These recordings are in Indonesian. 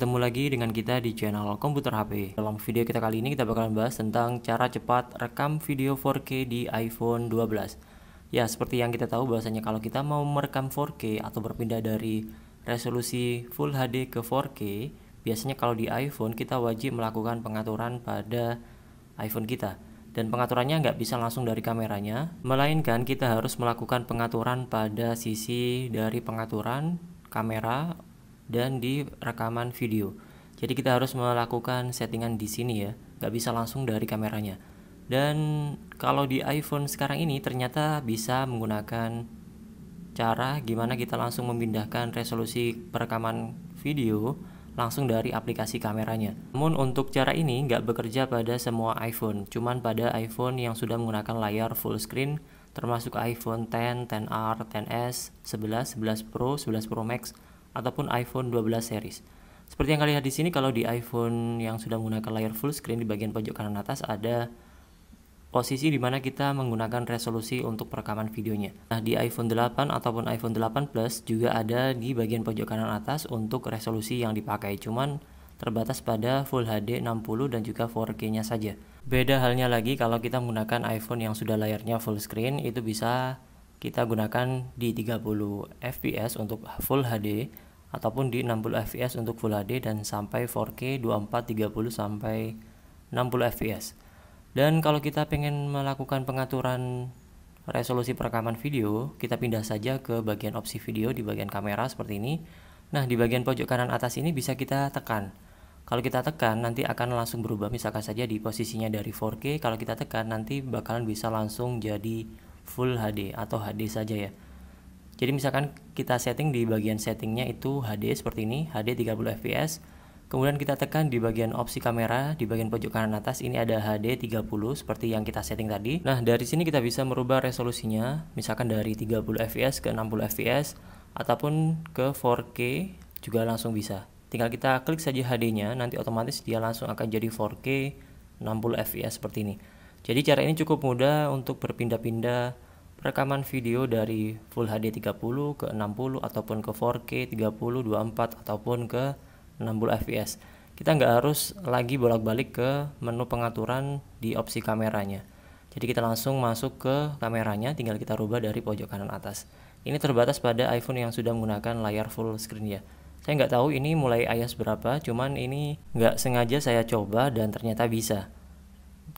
Ketemu lagi dengan kita di channel Komputer HP. Dalam video kita kali ini kita bakalan bahas tentang cara cepat rekam video 4K di iPhone 12. Ya, seperti yang kita tahu bahwasanya kalau kita mau merekam 4K atau berpindah dari resolusi Full HD ke 4K, biasanya kalau di iPhone kita wajib melakukan pengaturan pada iPhone kita. Dan pengaturannya nggak bisa langsung dari kameranya, melainkan kita harus melakukan pengaturan pada sisi dari pengaturan kamera dan di rekaman video. Jadi kita harus melakukan settingan di sini ya, nggak bisa langsung dari kameranya. Dan kalau di iPhone sekarang ini ternyata bisa menggunakan cara gimana kita langsung memindahkan resolusi perekaman video langsung dari aplikasi kameranya. Namun untuk cara ini nggak bekerja pada semua iPhone, cuman pada iPhone yang sudah menggunakan layar full screen termasuk iPhone 10, 10R, 10S, 11, 11 Pro, 11 Pro Max, ataupun iPhone 12 series. Seperti yang kalian lihat di sini, kalau di iPhone yang sudah menggunakan layar full screen di bagian pojok kanan atas ada posisi di mana kita menggunakan resolusi untuk perekaman videonya. Nah, di iPhone 8 ataupun iPhone 8 Plus juga ada di bagian pojok kanan atas untuk resolusi yang dipakai, cuman terbatas pada Full HD 60 dan juga 4K-nya saja. Beda halnya lagi kalau kita menggunakan iPhone yang sudah layarnya full screen, itu bisa kita gunakan di 30 fps untuk full HD ataupun di 60 fps untuk full HD dan sampai 4K 24 30 sampai 60 fps. Dan kalau kita pengen melakukan pengaturan resolusi perekaman video, kita pindah saja ke bagian opsi video di bagian kamera seperti ini. Nah, di bagian pojok kanan atas ini bisa kita tekan. Kalau kita tekan nanti akan langsung berubah misalkan saja di posisinya dari 4K, kalau kita tekan nanti bakalan bisa langsung jadi full HD atau HD saja ya jadi misalkan kita setting di bagian settingnya itu HD seperti ini HD 30 fps kemudian kita tekan di bagian opsi kamera di bagian pojok kanan atas ini ada HD 30 seperti yang kita setting tadi nah dari sini kita bisa merubah resolusinya misalkan dari 30 fps ke 60 fps ataupun ke 4K juga langsung bisa tinggal kita klik saja HD-nya nanti otomatis dia langsung akan jadi 4K 60 fps seperti ini jadi cara ini cukup mudah untuk berpindah-pindah rekaman video dari Full HD 30 ke 60 ataupun ke 4K 30 24 ataupun ke 60 fps. Kita nggak harus lagi bolak-balik ke menu pengaturan di opsi kameranya. Jadi kita langsung masuk ke kameranya, tinggal kita rubah dari pojok kanan atas. Ini terbatas pada iPhone yang sudah menggunakan layar full screen ya. Saya nggak tahu ini mulai iOS berapa, cuman ini nggak sengaja saya coba dan ternyata bisa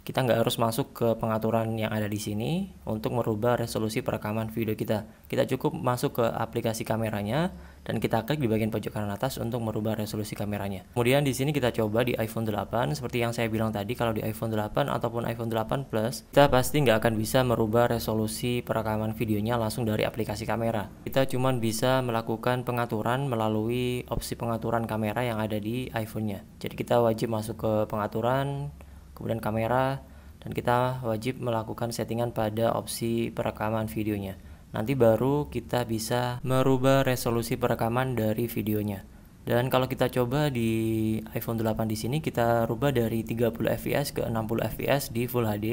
kita nggak harus masuk ke pengaturan yang ada di sini untuk merubah resolusi perekaman video kita. Kita cukup masuk ke aplikasi kameranya dan kita klik di bagian pojok kanan atas untuk merubah resolusi kameranya. Kemudian di sini kita coba di iPhone 8 seperti yang saya bilang tadi kalau di iPhone 8 ataupun iPhone 8 Plus kita pasti nggak akan bisa merubah resolusi perekaman videonya langsung dari aplikasi kamera. Kita cuma bisa melakukan pengaturan melalui opsi pengaturan kamera yang ada di iPhone-nya. Jadi kita wajib masuk ke pengaturan kemudian kamera dan kita wajib melakukan settingan pada opsi perekaman videonya. Nanti baru kita bisa merubah resolusi perekaman dari videonya. Dan kalau kita coba di iPhone 8 di sini kita rubah dari 30 fps ke 60 fps di Full HD.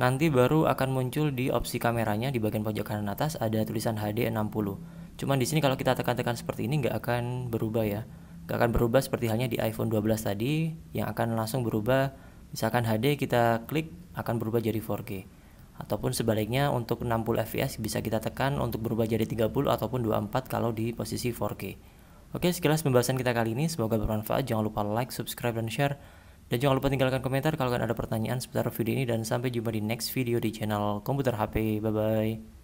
Nanti baru akan muncul di opsi kameranya di bagian pojok kanan atas ada tulisan HD 60. Cuman di sini kalau kita tekan-tekan seperti ini nggak akan berubah ya. Nggak akan berubah seperti halnya di iPhone 12 tadi yang akan langsung berubah Misalkan HD kita klik akan berubah jadi 4K. Ataupun sebaliknya untuk 60 fps bisa kita tekan untuk berubah jadi 30 ataupun 24 kalau di posisi 4K. Oke, sekilas pembahasan kita kali ini semoga bermanfaat. Jangan lupa like, subscribe dan share. Dan jangan lupa tinggalkan komentar kalau ada pertanyaan seputar video ini dan sampai jumpa di next video di channel Komputer HP. Bye bye.